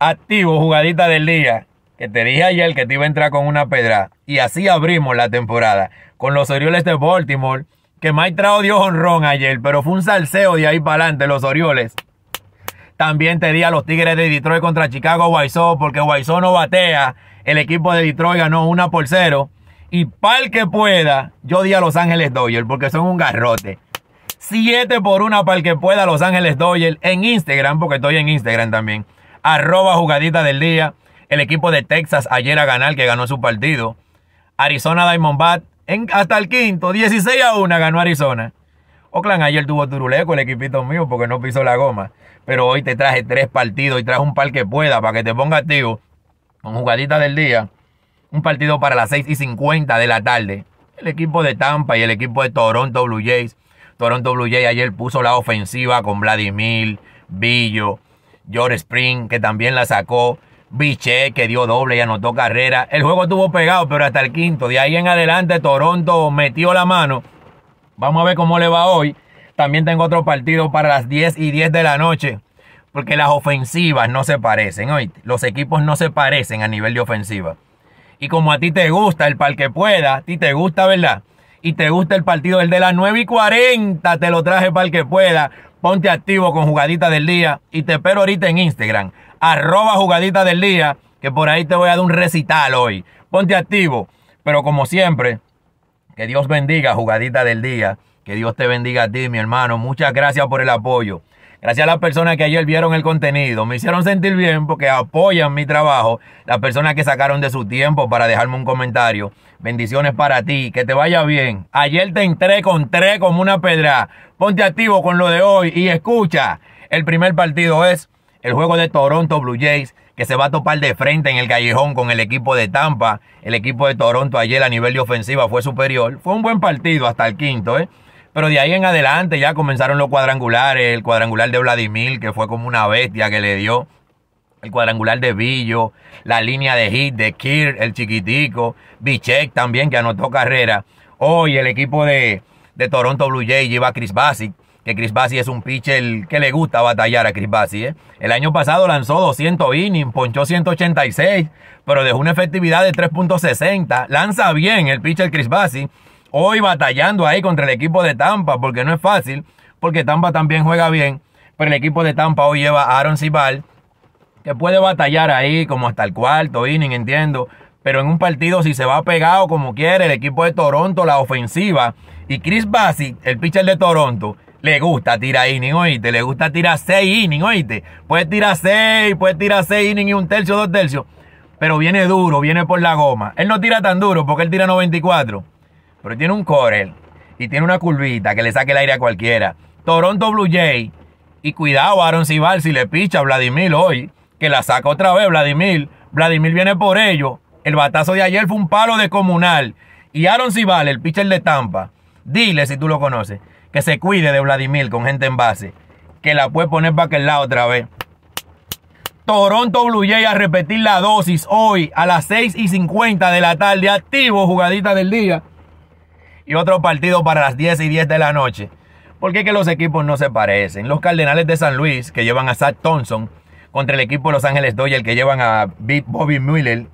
activo, jugadita del día, que te dije ayer que te iba a entrar con una pedra. Y así abrimos la temporada con los Orioles de Baltimore, que Mike Trout dio honrón ayer, pero fue un salseo de ahí para adelante los Orioles. También te di a los Tigres de Detroit contra Chicago White porque White no batea. El equipo de Detroit ganó una por cero. Y el que pueda, yo di a Los Ángeles Dodgers, porque son un garrote. 7 por 1 para el que pueda Los Ángeles Dodgers en Instagram, porque estoy en Instagram también. Arroba jugadita del día. El equipo de Texas ayer a ganar, que ganó su partido. Arizona Diamondback en, hasta el quinto, 16 a 1 ganó Arizona. Oakland ayer tuvo turuleco el equipito mío porque no pisó la goma. Pero hoy te traje tres partidos y traje un par que pueda para que te ponga tío con jugadita del día. Un partido para las 6 y 50 de la tarde. El equipo de Tampa y el equipo de Toronto Blue Jays. Toronto Blue Jays ayer puso la ofensiva con Vladimir, Billo, George Spring, que también la sacó. Biche, que dio doble y anotó carrera. El juego estuvo pegado, pero hasta el quinto. De ahí en adelante, Toronto metió la mano. Vamos a ver cómo le va hoy. También tengo otro partido para las 10 y 10 de la noche. Porque las ofensivas no se parecen, hoy. Los equipos no se parecen a nivel de ofensiva. Y como a ti te gusta el par que pueda, a ti te gusta, ¿verdad? y te gusta el partido, el de las 9 y 40, te lo traje para el que pueda. Ponte activo con Jugadita del Día y te espero ahorita en Instagram, arroba Jugadita del Día, que por ahí te voy a dar un recital hoy. Ponte activo, pero como siempre, que Dios bendiga Jugadita del Día, que Dios te bendiga a ti, mi hermano. Muchas gracias por el apoyo. Gracias a las personas que ayer vieron el contenido. Me hicieron sentir bien porque apoyan mi trabajo. Las personas que sacaron de su tiempo para dejarme un comentario. Bendiciones para ti. Que te vaya bien. Ayer te entré con tres como una pedra. Ponte activo con lo de hoy y escucha. El primer partido es el juego de Toronto Blue Jays que se va a topar de frente en el callejón con el equipo de Tampa. El equipo de Toronto ayer a nivel de ofensiva fue superior. Fue un buen partido hasta el quinto, ¿eh? Pero de ahí en adelante ya comenzaron los cuadrangulares, el cuadrangular de Vladimir, que fue como una bestia que le dio, el cuadrangular de Billo, la línea de hit de Kir, el chiquitico, Bichek también, que anotó carrera. Hoy el equipo de, de Toronto Blue Jays lleva a Chris Bassi. que Chris Bassi es un pitcher que le gusta batallar a Chris Bassi. ¿eh? El año pasado lanzó 200 innings, ponchó 186, pero dejó una efectividad de 3.60. Lanza bien el pitcher Chris Bassi hoy batallando ahí contra el equipo de Tampa, porque no es fácil, porque Tampa también juega bien, pero el equipo de Tampa hoy lleva a Aaron Cibal, que puede batallar ahí como hasta el cuarto inning, entiendo, pero en un partido si se va pegado como quiere el equipo de Toronto, la ofensiva, y Chris Bassi, el pitcher de Toronto, le gusta tirar inning, oíste, le gusta tirar seis inning, oíste, puede tirar seis, puede tirar seis inning y un tercio, dos tercios, pero viene duro, viene por la goma. Él no tira tan duro porque él tira 94 pero tiene un corel y tiene una curvita que le saque el aire a cualquiera. Toronto Blue Jay. Y cuidado, Aaron sibal si le picha a Vladimir hoy, que la saca otra vez Vladimir. Vladimir viene por ello. El batazo de ayer fue un palo de comunal. Y Aaron Sibal, el pitcher de Tampa, dile si tú lo conoces, que se cuide de Vladimir con gente en base, que la puede poner para aquel lado otra vez. Toronto Blue Jay a repetir la dosis hoy a las 6 y 50 de la tarde. Activo, jugadita del día y otro partido para las 10 y 10 de la noche. Porque qué que los equipos no se parecen. Los Cardenales de San Luis, que llevan a Zach Thompson, contra el equipo de Los Ángeles Dodgers, que llevan a Bobby Miller.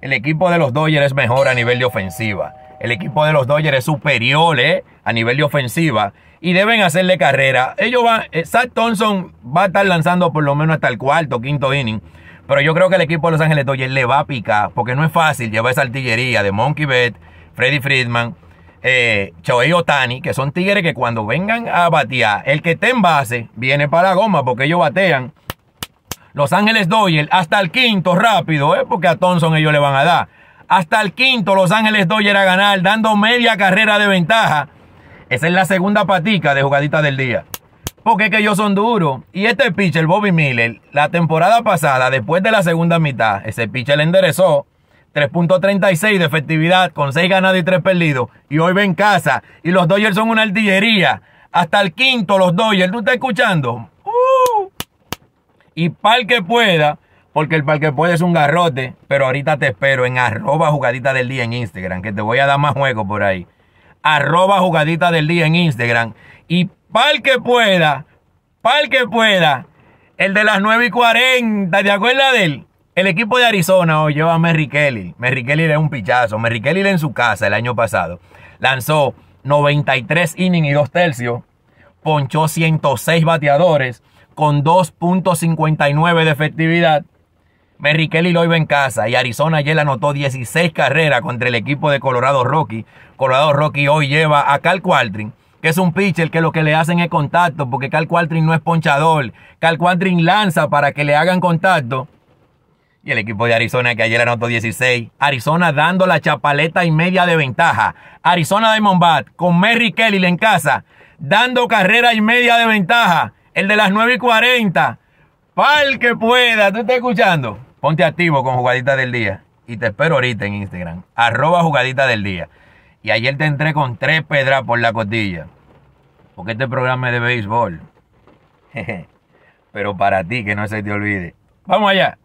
El equipo de los Dodgers es mejor a nivel de ofensiva. El equipo de los Dodgers es superior eh, a nivel de ofensiva. Y deben hacerle carrera. Ellos van. Eh, Zach Thompson va a estar lanzando por lo menos hasta el cuarto, quinto inning. Pero yo creo que el equipo de Los Ángeles Dodgers le va a picar. Porque no es fácil llevar esa artillería de Monkey Bet, Freddy Friedman eh, Choey Otani, que son tigres que cuando vengan a batear, el que esté en base viene para la goma porque ellos batean. Los Ángeles Doyle hasta el quinto rápido, eh, porque a Thompson ellos le van a dar. Hasta el quinto Los Ángeles Doyle a ganar, dando media carrera de ventaja. Esa es la segunda patica de jugadita del día. Porque que ellos son duros. Y este pitcher, Bobby Miller, la temporada pasada, después de la segunda mitad, ese pitcher le enderezó 3.36 de efectividad con 6 ganados y 3 perdidos. Y hoy ven casa. Y los Dodgers son una artillería. Hasta el quinto los Dodgers. ¿Tú estás escuchando? Uh. Y pal que pueda, porque el pal que pueda es un garrote. Pero ahorita te espero en arroba jugadita del día en Instagram. Que te voy a dar más juego por ahí. Arroba jugadita del día en Instagram. Y pal que pueda, pal que pueda. El de las 9 y 40, ¿te acuerdas de él? El equipo de Arizona hoy lleva a Merry Kelly. Merry Kelly un pichazo. Merry Kelly en su casa el año pasado lanzó 93 innings y 2 tercios. Ponchó 106 bateadores con 2.59 de efectividad. Merry Kelly lo iba en casa y Arizona ayer anotó 16 carreras contra el equipo de Colorado Rocky. Colorado Rocky hoy lleva a Cal Qualtrin, que es un pitcher que lo que le hacen es contacto, porque Cal Qualtrin no es ponchador. Cal Qualtrin lanza para que le hagan contacto y el equipo de Arizona que ayer anotó 16. Arizona dando la chapaleta y media de ventaja. Arizona Diamondback con Merry Kelly en casa. Dando carrera y media de ventaja. El de las 9 y 40. Pal que pueda. ¿Tú estás escuchando? Ponte activo con Jugadita del Día. Y te espero ahorita en Instagram. Arroba Jugadita del Día. Y ayer te entré con tres pedras por la costilla. Porque este programa es de béisbol. Pero para ti, que no se te olvide. Vamos allá.